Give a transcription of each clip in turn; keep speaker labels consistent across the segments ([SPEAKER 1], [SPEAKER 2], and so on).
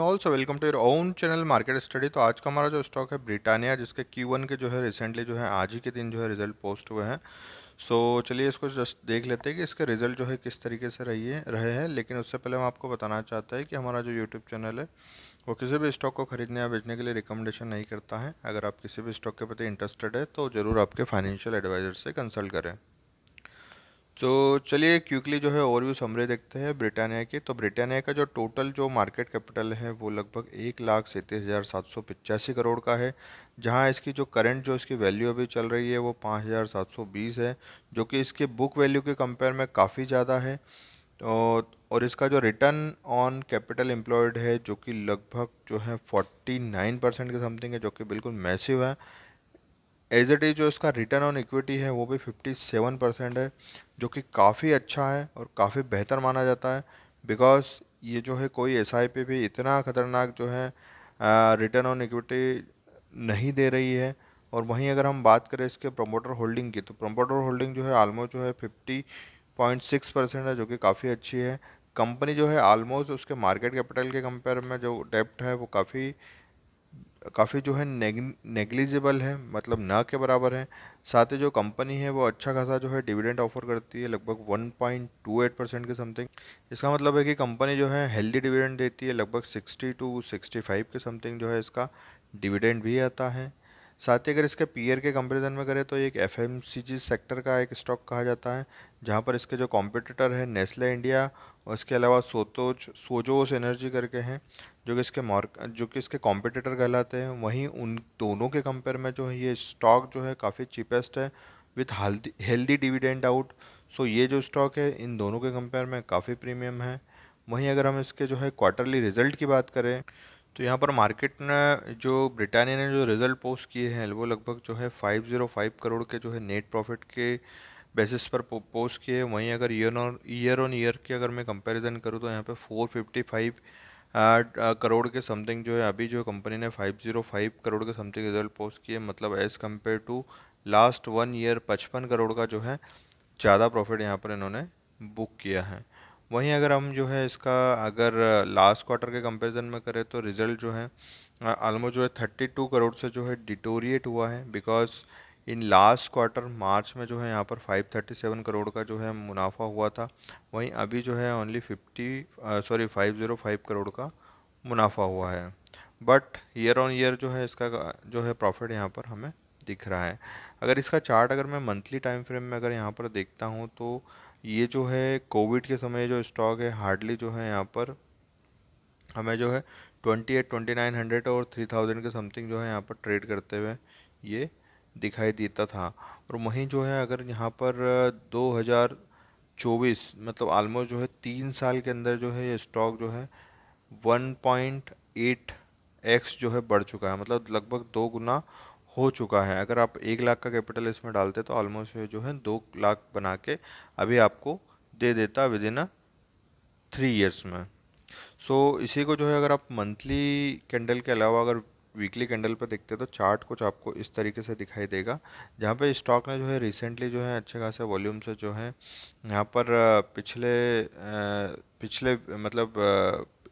[SPEAKER 1] also welcome to your own channel market study तो आज का हमारा जो स्टॉक है ब्रिटानिया जिसके Q1 के जो है रिसेंटली जो है आज ही के दिन जो है रिजल्ट पोस्ट हुए हैं सो so, चलिए इसको जस्ट देख लेते हैं कि इसके रिजल्ट जो है किस तरीके से रही है रहे हैं लेकिन उससे पहले हम आपको बताना चाहते हैं कि हमारा जो यूट्यूब चैनल है वो किसी भी स्टॉक को खरीदने या बेचने के लिए रिकमेंडेशन नहीं करता है अगर आप किसी भी स्टॉक के प्रति इंटरेस्टेड है तो ज़रूर आपके फाइनेंशियल एडवाइज़र से कंसल्ट करें तो चलिए क्विकली जो है भी समरे देखते हैं ब्रिटानिया के तो ब्रिटानिया का जो टोटल जो मार्केट कैपिटल है वो लगभग एक लाख सैंतीस हज़ार सात सौ पचासी करोड़ का है जहां इसकी जो करंट जो इसकी वैल्यू अभी चल रही है वो पाँच हज़ार सात सौ बीस है जो कि इसके बुक वैल्यू के कंपेयर में काफ़ी ज़्यादा है तो और इसका जो रिटर्न ऑन कैपिटल एम्प्लॉयड है जो कि लगभग जो है फोर्टी नाइन परसेंट के समथिंग है जो कि बिल्कुल मैसिव है एज इट इज़ जो इसका रिटर्न ऑन इक्विटी है वो भी 57 परसेंट है जो कि काफ़ी अच्छा है और काफ़ी बेहतर माना जाता है बिकॉज ये जो है कोई एस आई पी भी इतना ख़तरनाक जो है रिटर्न ऑन इक्विटी नहीं दे रही है और वहीं अगर हम बात करें इसके प्रमोटर होल्डिंग की तो प्रमोटर होल्डिंग जो है आलमोस्ट जो है फिफ्टी पॉइंट सिक्स परसेंट है जो कि काफ़ी अच्छी है कंपनी जो है आलमोस्ट उसके मार्केट कैपिटल के कंपेयर में जो डेप्ट है वो काफ़ी काफ़ी जो है नेग्लिजिबल है मतलब ना के बराबर है साथ ही जो कंपनी है वो अच्छा खासा जो है डिविडेंड ऑफर करती है लगभग 1.28 परसेंट के समथिंग इसका मतलब है कि कंपनी जो है हेल्दी डिविडेंड देती है लगभग 60 टू 65 के समथिंग जो है इसका डिविडेंड भी आता है साथ ही अगर इसके पीयर के कंपैरिजन में करें तो एक एफ सेक्टर का एक स्टॉक कहा जाता है जहाँ पर इसके जो कॉम्पिटिटर है नेस्ले इंडिया और इसके अलावा सोतोज सोजोस एनर्जी करके हैं जो कि इसके मार्क जो कि इसके कॉम्पिटिटर कहलाते हैं वहीं उन दोनों के कंपेयर में जो है ये स्टॉक जो है काफ़ी चीपेस्ट है with healthy healthy dividend out so ये जो स्टॉक है इन दोनों के कंपेयर में काफ़ी प्रीमियम है वहीं अगर हम इसके जो है क्वार्टरली रिजल्ट की बात करें तो यहाँ पर मार्केट ने जो ब्रिटानिया ने जो रिज़ल्ट पोस्ट किए हैं वो लगभग जो है 505 करोड़ के जो है नेट प्रॉफिट के बेसिस पर पोस्ट किए वहीं अगर year on year on year की अगर मैं कंपैरिजन करूँ तो यहाँ पे 455 करोड़ के समथिंग जो है अभी जो कंपनी ने 505 करोड़ के समथिंग रिजल्ट पोस्ट किए मतलब as compared to last one year पचपन करोड़ का जो है ज़्यादा प्रॉफिट यहाँ पर इन्होंने बुक किया है वहीं अगर हम जो है इसका अगर लास्ट क्वार्टर के कंपैरिजन में करें तो रिज़ल्ट जो है ऑलमोस्ट जो है थर्टी टू करोड़ से जो है डिटोरिएट हुआ है because in last quarter March में जो है यहाँ पर फाइव थर्टी सेवन करोड़ का जो है मुनाफा हुआ था वहीं अभी जो है only fifty sorry five zero five crore का मुनाफा हुआ है बट ईयर ऑन ईयर जो है इसका जो है प्रॉफिट यहाँ पर हमें दिख रहा है अगर इसका चार्ट अगर मैं मंथली टाइम फ्रेम में अगर यहाँ पर देखता हूँ तो ये जो है कोविड के समय जो स्टॉक है हार्डली जो है यहाँ पर हमें जो है twenty eight twenty nine hundred और थ्री थाउजेंड के समथिंग जो है यहाँ पर ट्रेड करते हुए ये दिखाई देता था और वहीं जो है अगर यहाँ पर दो हज़ार चौबीस मतलब आलमोस्ट जो है तीन साल के अंदर जो है ये स्टॉक जो है वन पॉइंट एट एक्स जो है बढ़ चुका है मतलब लगभग दो गुना हो चुका है अगर आप एक लाख का कैपिटल इसमें डालते तो ऑलमोस्ट जो है दो लाख बना के अभी आपको दे देता within a three years में सो so, इसी को जो है अगर आप मंथली कैंडल के अलावा अगर वीकली कैंडल पर देखते हैं तो चार्ट कुछ आपको इस तरीके से दिखाई देगा जहाँ पे स्टॉक ने जो है रिसेंटली जो है अच्छे खासे वॉल्यूम से जो है यहाँ पर पिछले पिछले मतलब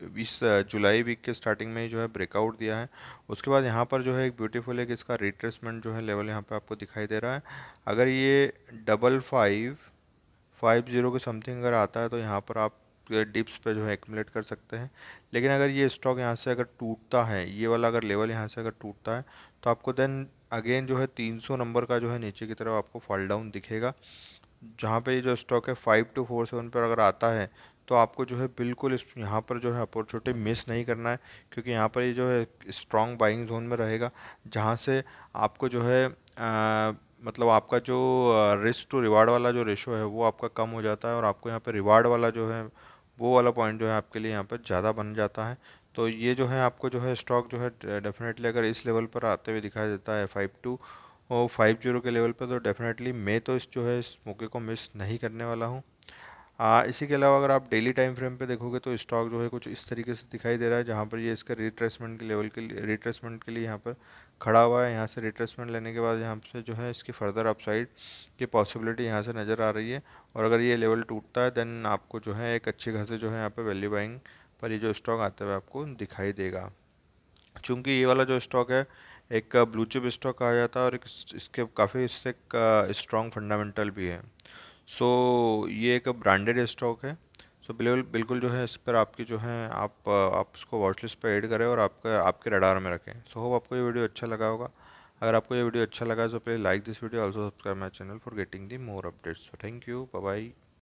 [SPEAKER 1] इस जुलाई वीक के स्टार्टिंग में ही जो है ब्रेकआउट दिया है उसके बाद यहाँ पर जो है एक ब्यूटीफुल एक इसका रिट्रेसमेंट जो है लेवल यहाँ पे आपको दिखाई दे रहा है अगर ये डबल फाइव फाइव ज़ीरो के समथिंग अगर आता है तो यहाँ पर आप डिप्स पे जो है एकमुलेट कर सकते हैं लेकिन अगर ये स्टॉक यहाँ से अगर टूटता है ये वाला अगर लेवल यहाँ से अगर टूटता है तो आपको देन अगेन जो है सौ नंबर का जो है नीचे की तरफ आपको फॉल डाउन दिखेगा जहाँ पे ये जो स्टॉक है फाइव टू फोर सेवन पर अगर आता है तो आपको जो है बिल्कुल इस यहाँ पर जो है अपॉर्चुनिटी मिस नहीं करना है क्योंकि यहाँ पर ये जो है स्ट्रॉन्ग बाइंग जोन में रहेगा जहाँ से आपको जो है आ, मतलब आपका जो रिस्क टू रिवार्ड वाला जो रेशो है वो आपका कम हो जाता है और आपको यहाँ पर रिवार्ड वाला जो है वो वाला पॉइंट जो है आपके लिए यहाँ पर ज़्यादा बन जाता है तो ये जो है आपको जो है स्टॉक जो है डेफिनेटली अगर इस लेवल पर आते हुए दिखाया देता है फाइव टू और फाइव जीरो के लेवल पर तो डेफिनेटली मैं तो इस जो है इस मौके को मिस नहीं करने वाला हूँ आ, इसी के अलावा अगर आप डेली टाइम फ्रेम पे देखोगे तो स्टॉक जो है कुछ इस तरीके से दिखाई दे रहा है जहाँ पर ये इसका रिट्रेसमेंट के लेवल के लिए रिट्रेसमेंट के लिए यहाँ पर खड़ा हुआ है यहाँ से रिट्रेसमेंट लेने के बाद यहाँ से जो है इसकी फर्दर अपसाइड की पॉसिबिलिटी यहाँ से नज़र आ रही है और अगर ये लेवल टूटता है देन आपको जो है एक अच्छी खासे जो है यहाँ पर वैल्यू बाइंग पर ये जो स्टॉक आता हुआ आपको दिखाई देगा चूँकि ये वाला जो स्टॉक है एक ब्लूचिप स्टॉक कहा जाता है और एक इसके काफ़ी इससे स्ट्रॉन्ग फंडामेंटल भी है सो so, ये एक ब्रांडेड स्टॉक है सो so, बिल्कुल बिल्कुल जो है इस पर आपकी जो है आप आप इसको वॉच लिस्ट पर ऐड करें और आपका आपके रडार में रखें सो so, होप आपको ये वीडियो अच्छा लगा होगा अगर आपको ये वीडियो अच्छा लगा तो please like this video also subscribe my channel for getting the more updates so thank you bye